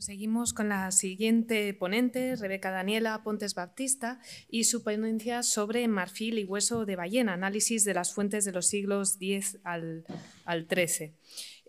Seguimos con la siguiente ponente, Rebeca Daniela Pontes Baptista, y su ponencia sobre marfil y hueso de ballena, análisis de las fuentes de los siglos X al, XIII.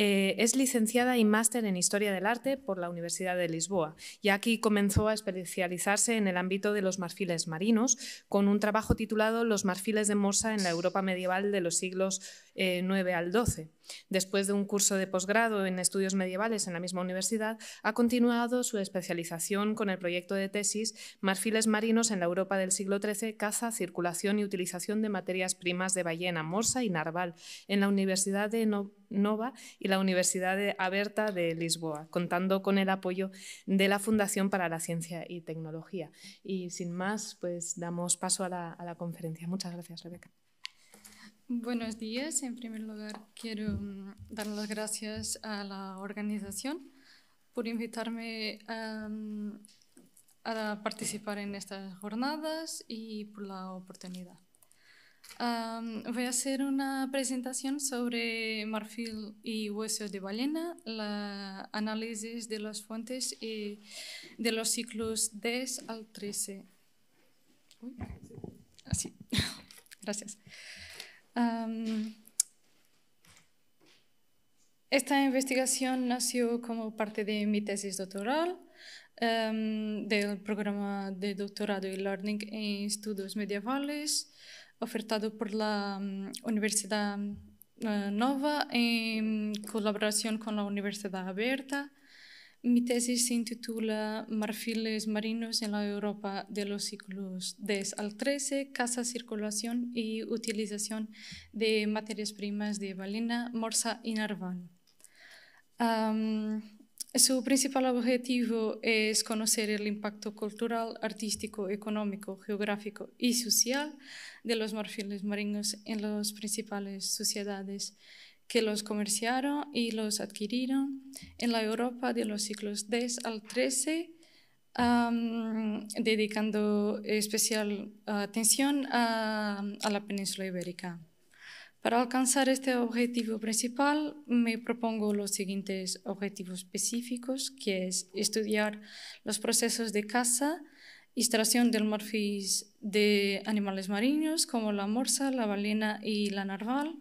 Eh, es licenciada y máster en Historia del Arte por la Universidad de Lisboa y aquí comenzó a especializarse en el ámbito de los marfiles marinos con un trabajo titulado Los marfiles de Morsa en la Europa medieval de los siglos 9 eh, al 12. Después de un curso de posgrado en estudios medievales en la misma universidad, ha continuado su especialización con el proyecto de tesis Marfiles marinos en la Europa del siglo XIII, caza, circulación y utilización de materias primas de ballena, morsa y narval en la Universidad de Nova y la Universidad de Aberta de Lisboa, contando con el apoyo de la Fundación para la Ciencia y Tecnología. Y sin más, pues damos paso a la, conferencia. Muchas gracias, Rebeca. Buenos días. En primer lugar, quiero mm, dar las gracias a la organización por invitarme a mm, participar en estas jornadas y por la oportunidad voy a hacer una presentación sobre marfil y hueso de ballena, la análisis de las fuentes y de los ciclos 10 al 13. así. Gracias. esta investigación nació como parte de mi tesis doctoral. del programa de doctorado y learning en estudios medievales ofertado por la mm, Universidad mm, eh, Nova en colaboración con la Universidad Abierta. Mi tesis se intitula Marfiles marinos en la Europa de los siglos 10 al 13, Casa, circulación y utilización de materias primas de balena, morsa y narval. Su principal objetivo es conocer el impacto cultural, artístico, económico, geográfico y social de los marfiles marinos en las principales sociedades que los comerciaron y los adquirieron en la Europa de los siglos X al 13, dedicando especial ah, atención ah, a la península ibérica. Para alcanzar este objetivo principal, me propongo los siguientes objetivos específicos, que es estudiar los procesos de caza, extracción del morfis de animales marinos como la morsa, la balena y la narval,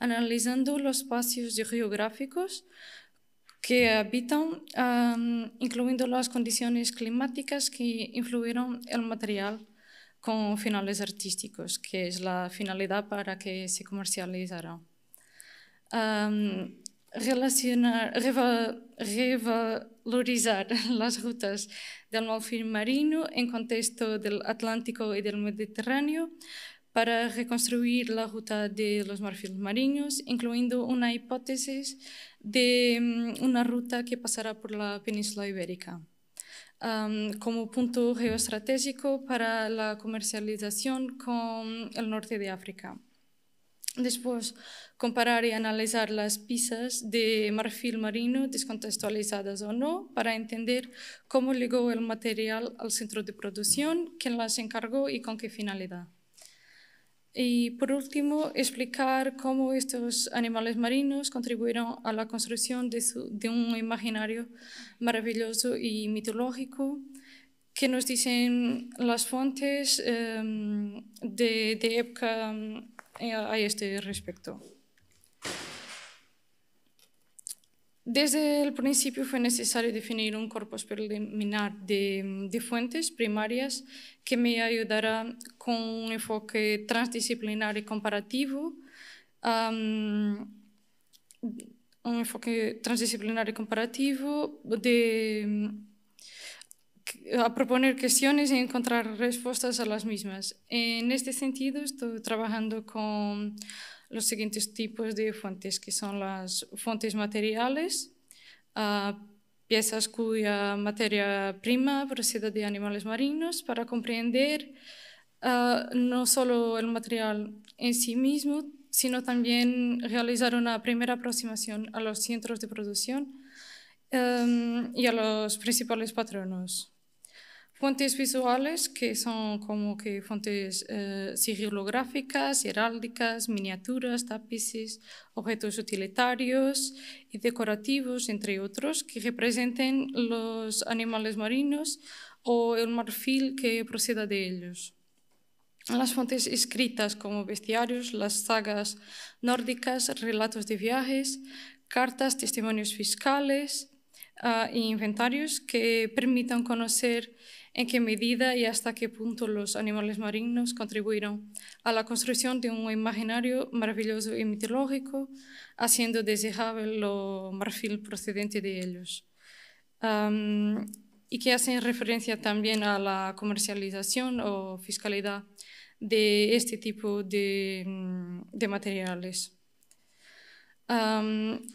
analizando los espacios geográficos que habitan, incluyendo las condiciones climáticas que influyeron el material con finales artísticos, que es la finalidad para que se comercializará. revalorizar las rutas del marfil marino en contexto del Atlántico y del Mediterráneo para reconstruir la ruta de los marfiles marinos, incluyendo una hipótesis de mm, una ruta que pasará por la península ibérica como punto geoestratégico para la comercialización con el norte de África. Después, comparar y analizar las piezas de marfil marino, descontextualizadas o no, para entender cómo llegó el material al centro de producción, quién las encargó y con qué finalidad. Y por último, explicar cómo estos animales marinos contribuyeron a la construcción de, un imaginario maravilloso y mitológico que nos dicen las fuentes em, de, de, época eh, a este respecto. Desde el principio fue necesario definir un corpus preliminar de, fuentes primarias que me ayudará con un enfoque transdisciplinar y comparativo, un enfoque transdisciplinar y comparativo de, a proponer cuestiones y encontrar respuestas a las mismas. En este sentido, estoy trabajando con los siguientes tipos de fuentes, que son las fuentes materiales, ah, piezas cuya materia prima procede de animales marinos, para comprender ah, no solo el material en sí mismo, sino también realizar una primera aproximación a los centros de producción em, y a los principales patronos. Fuentes visuales que son como que fuentes eh, sigilográficas, heráldicas, miniaturas, tapices, objetos utilitarios y decorativos, entre otros, que representen los animales marinos o el marfil que proceda de ellos. Las fuentes escritas como bestiarios, las sagas nórdicas, relatos de viajes, cartas, testimonios fiscales ah, e inventarios que permitan conocer en qué medida y hasta qué punto los animales marinos contribuyeron a la construcción de un imaginario maravilloso y mitológico, haciendo desejable lo marfil procedente de ellos. y que hacen referencia también a la comercialización o fiscalidad de este tipo de mm, materiales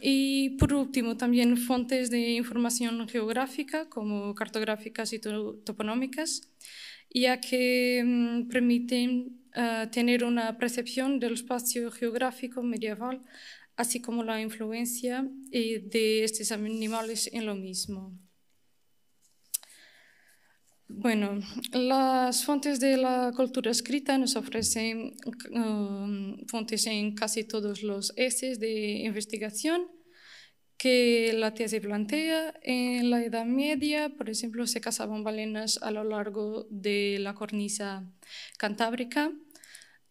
y por último, también fuentes de información geográfica, como cartográficas y toponómicas, ya que mm, permiten ah, tener una percepción del espacio geográfico medieval, así como la influencia eh, de estos animales en lo mismo. Bueno, las fuentes de la cultura escrita nos ofrecen um, fuentes en casi todos los ejes de investigación que la tesis plantea. En la Edad Media, por ejemplo, se cazaban balenas a lo largo de la cornisa cantábrica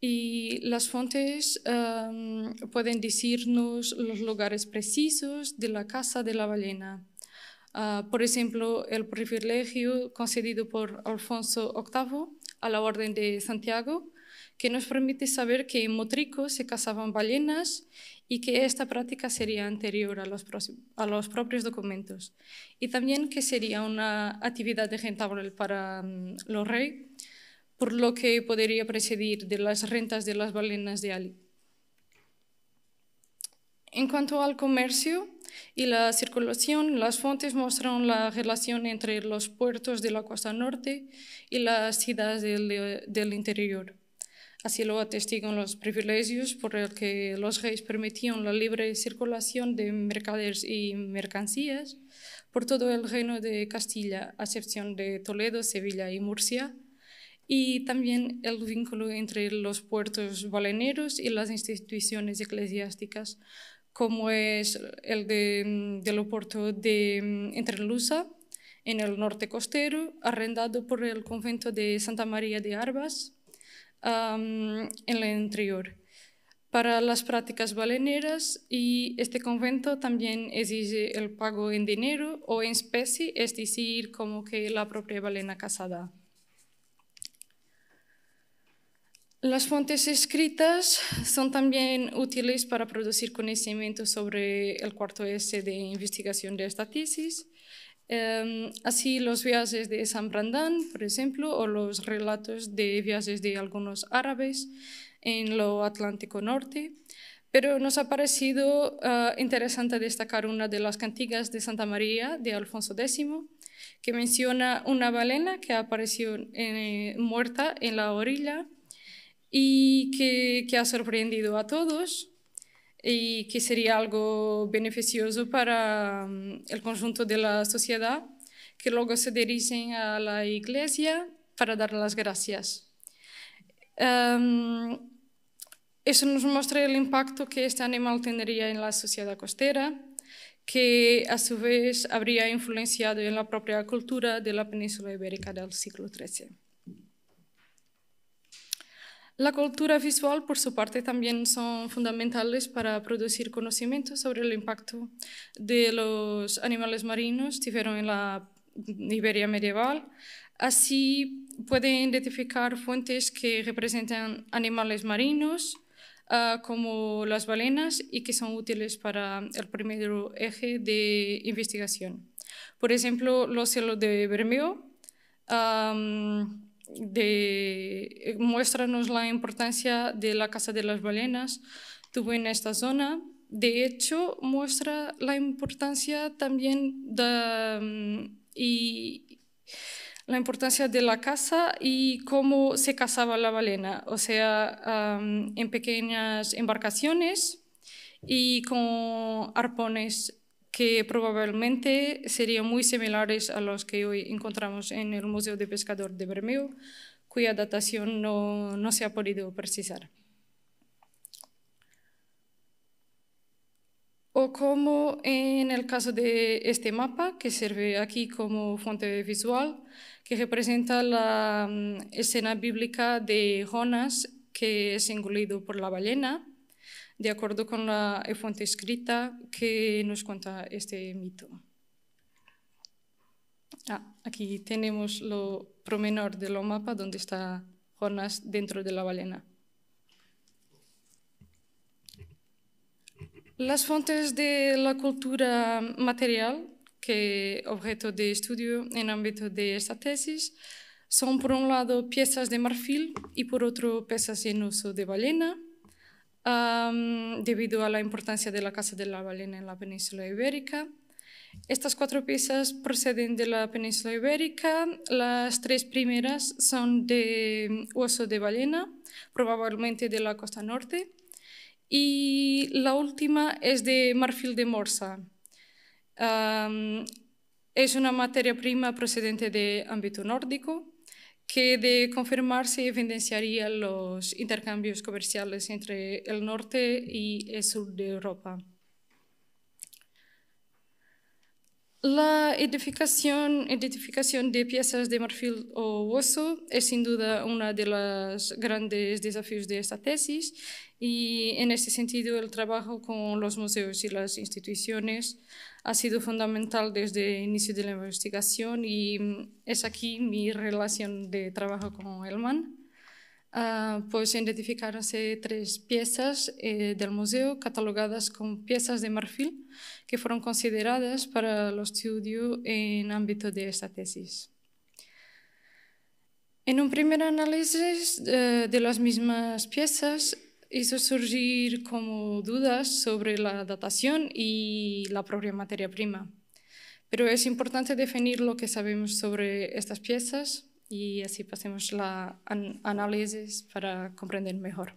y las fuentes um, pueden decirnos los lugares precisos de la caza de la ballena. Ah, por ejemplo, el privilegio concedido por Alfonso VIII a la Orden de Santiago, que nos permite saber que en Motrico se cazaban ballenas y que esta práctica sería anterior a los, propios documentos. Y también que sería una actividad de rentable para mm, los reyes, por lo que podría presidir de las rentas de las ballenas de Ali. En cuanto al comercio, y la circulación, las fuentes muestran la relación entre los puertos de la costa norte y las ciudades del, interior. Así lo atestiguan los privilegios por el que los reyes permitían la libre circulación de mercaderes y mercancías por todo el reino de Castilla, a excepción de Toledo, Sevilla y Murcia, y también el vínculo entre los puertos baleneros y las instituciones eclesiásticas, como es el mm, del puerto de mm, Entrelusa, en el norte costero, arrendado por el convento de Santa María de Arbas, en el interior, para las prácticas baleneras y este convento también exige el pago en dinero o en especie, es decir, como que la propia balena casada. Las fuentes escritas son también útiles para producir conocimiento sobre el cuarto S de investigación de esta tesis. Em, así, los viajes de San Brandán, por ejemplo, o los relatos de viajes de algunos árabes en lo Atlántico Norte. Pero nos ha parecido ah, interesante destacar una de las cantigas de Santa María de Alfonso X, que menciona una balena que apareció eh, muerta en la orilla y que, ha sorprendido a todos y que sería algo beneficioso para mm, el conjunto de la sociedad, que luego se dirigen a la iglesia para dar las gracias. Em, eso nos muestra el impacto que este animal tendría en la sociedad costera, que a su vez habría influenciado en la propia cultura de la península ibérica del siglo XIII. La cultura visual, por su parte, también son fundamentales para producir conocimiento sobre el impacto de los animales marinos tuvieron en la Iberia medieval. Así pueden identificar fuentes que representan animales marinos, ah, como las balenas, y que son útiles para el primer eje de investigación. Por ejemplo, los cielos de Bermeo de, eh, muéstranos la importancia de la Casa de las Balenas tuvo en esta zona. De hecho, muestra la importancia también de, mm, y la importancia de la casa y cómo se cazaba la balena, o sea, en pequeñas embarcaciones y con arpones que probablemente serían muy similares a los que hoy encontramos en el Museo de Pescador de Bermeo, cuya datación no, se ha podido precisar. O como en el caso de este mapa, que sirve aquí como fuente visual, que representa la mm, escena bíblica de Jonas, que es engolido por la ballena, de acuerdo con la fuente escrita que nos cuenta este mito. Ah, aquí tenemos lo promenor de lo mapa donde está Jonas dentro de la ballena. Las fuentes de la cultura material, que objeto de estudio en ámbito de esta tesis, son por un lado piezas de marfil y por otro piezas en uso de ballena, debido a la importancia de la Casa de la Balena en la península ibérica. Estas cuatro piezas proceden de la península ibérica. Las tres primeras son de mm, hueso de ballena, probablemente de la costa norte. Y la última es de marfil de morsa. es una materia prima procedente de ámbito nórdico que de confirmarse evidenciaría los intercambios comerciales entre el norte y el sur de Europa. La identificación de piezas de marfil o hueso es sin duda uno de los grandes desafíos de esta tesis y en este sentido el trabajo con los museos y las instituciones ha sido fundamental desde el inicio de la investigación y mm, es aquí mi relación de trabajo con Elman. Ah, pues identificarse tres piezas eh, del museo catalogadas como piezas de marfil que fueron consideradas para el estudio en ámbito de esta tesis. En un primer análisis eh, de las mismas piezas hizo surgir como dudas sobre la datación y la propia materia prima. Pero es importante definir lo que sabemos sobre estas piezas y así pasemos la análisis para comprender mejor.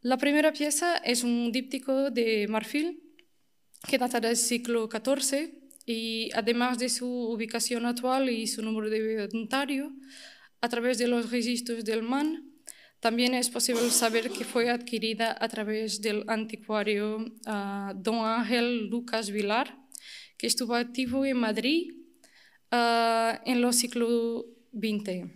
La primera pieza es un díptico de marfil que data del siglo XIV y además de su ubicación actual y su número de inventario, a través de los registros del MAN, también es posible saber que fue adquirida a través del anticuario ah, don Ángel Lucas Vilar, que estuvo activo en Madrid Ah, en los siglos XX.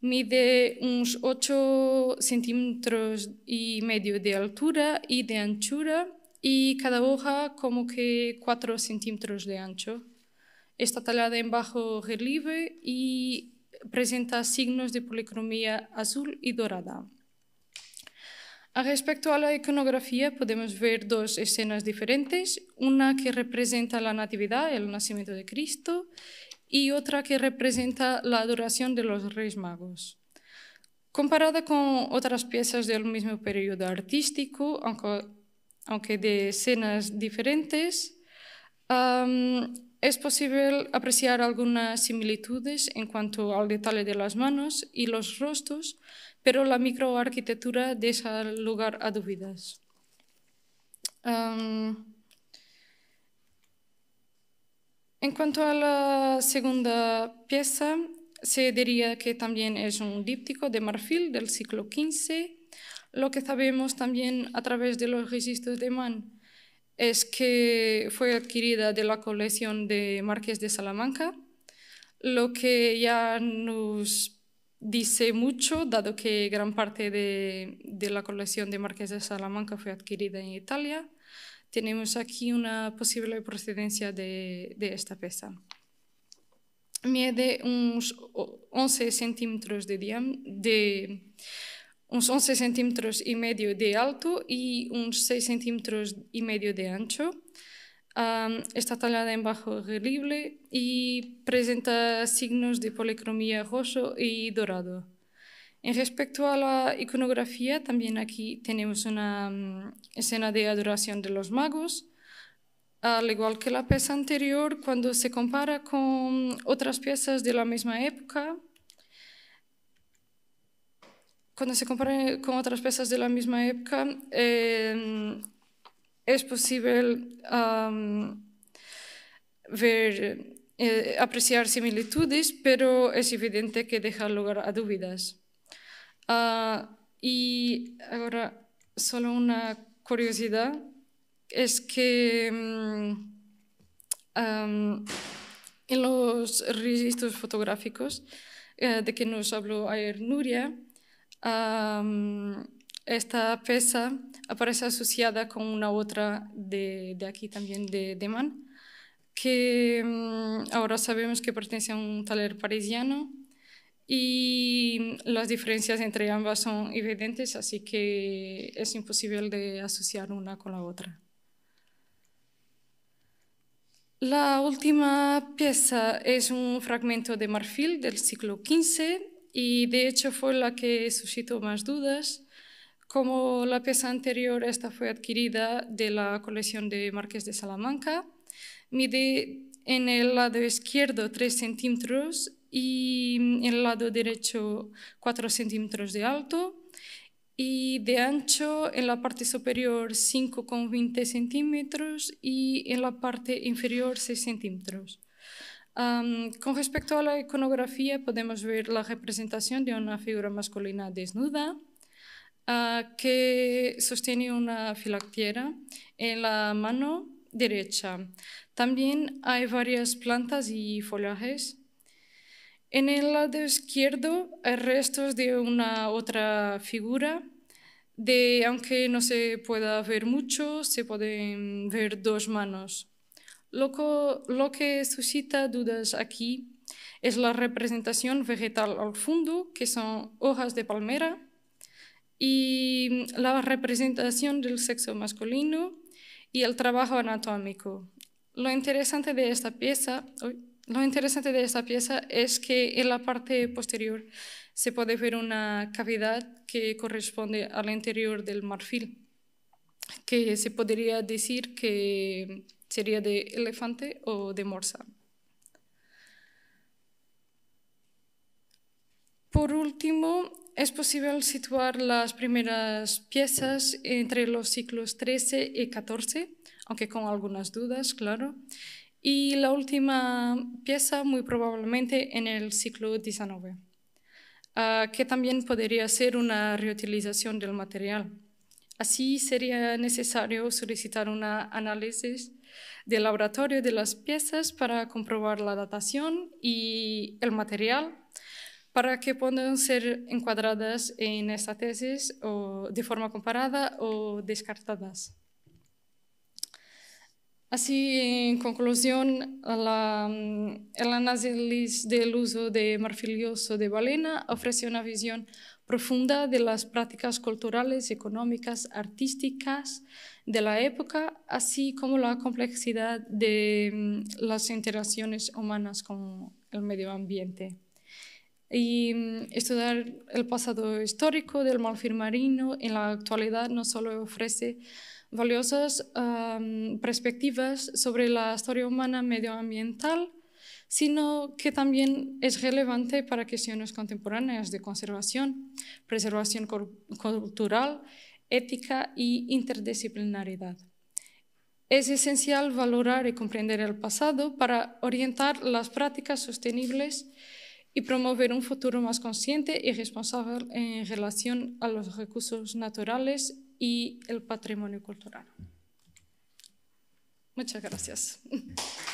Mide unos 8 centímetros y medio de altura y de anchura y cada hoja como que 4 centímetros de ancho. Está tallada en bajo relieve y presenta signos de policromía azul y dorada respecto a la iconografía, podemos ver dos escenas diferentes, una que representa la Natividad, el nacimiento de Cristo, y otra que representa la adoración de los Reyes Magos. Comparada con otras piezas del mismo periodo artístico, aunque, de escenas diferentes, es posible apreciar algunas similitudes en cuanto al detalle de las manos y los rostros, pero la microarquitectura deja lugar a dudas. en cuanto a la segunda pieza, se diría que también es un díptico de marfil del siglo XV. Lo que sabemos también a través de los registros de Mann es que fue adquirida de la colección de Marqués de Salamanca, lo que ya nos dice mucho, dado que gran parte de, la colección de Marqués de Salamanca fue adquirida en Italia. Tenemos aquí una posible procedencia de, esta pieza. Mide unos 11 centímetros de, 11 centímetros y medio de alto y unos 6 centímetros y medio de ancho está tallada en bajo relieve y presenta signos de policromía rojo y dorado. En respecto a la iconografía, también aquí tenemos una escena de adoración de los magos, al igual que la pieza anterior, cuando se compara con otras piezas de la misma época, cuando se compara con otras piezas de la misma época, eh, es posible ver, eh, apreciar similitudes, pero es evidente que deja lugar a dudas. Ah, y ahora, solo una curiosidad, es que mm, en los registros fotográficos eh, de que nos habló ayer Nuria, esta pieza aparece asociada con una otra de, aquí también, de, de Man, que mm, ahora sabemos que pertenece a un taller parisiano y las diferencias entre ambas son evidentes, así que es imposible de asociar una con la otra. La última pieza es un fragmento de marfil del siglo XV y de hecho fue la que suscitó más dudas como la pieza anterior, esta fue adquirida de la colección de Marqués de Salamanca. Mide en el lado izquierdo 3 centímetros y en el lado derecho 4 centímetros de alto y de ancho en la parte superior 5,20 centímetros y en la parte inferior 6 centímetros. con respecto a la iconografía podemos ver la representación de una figura masculina desnuda Ah, que sostiene una filactiera en la mano derecha. También hay varias plantas y follajes. En el lado izquierdo hay restos de una otra figura. De, aunque no se pueda ver mucho, se pueden ver dos manos. lo que suscita dudas aquí es la representación vegetal al fondo, que son hojas de palmera, y la representación del sexo masculino y el trabajo anatómico. Lo interesante de esta pieza, lo interesante de esta pieza es que en la parte posterior se puede ver una cavidad que corresponde al interior del marfil, que se podría decir que sería de elefante o de morsa. Por último, es posible situar las primeras piezas entre los ciclos 13 y 14, aunque con algunas dudas, claro. Y la última pieza muy probablemente en el ciclo 19, ah, que también podría ser una reutilización del material. Así sería necesario solicitar un análisis del laboratorio de las piezas para comprobar la datación y el material para que puedan ser encuadradas en esta tesis o de forma comparada o descartadas. Así, en conclusión, el análisis del uso de marfilioso de balena ofrece una visión profunda de las prácticas culturales, económicas, artísticas de la época, así como la complejidad de mm, las interacciones humanas con el medio ambiente y mm, estudiar el pasado histórico del malfirmarino marino en la actualidad no solo ofrece valiosas perspectivas sobre la historia humana medioambiental, sino que también es relevante para cuestiones contemporáneas de conservación, preservación cultural, ética y interdisciplinaridad. Es esencial valorar y comprender el pasado para orientar las prácticas sostenibles y promover un futuro más consciente y responsable en relación a los recursos naturales y el patrimonio cultural. Muchas gracias.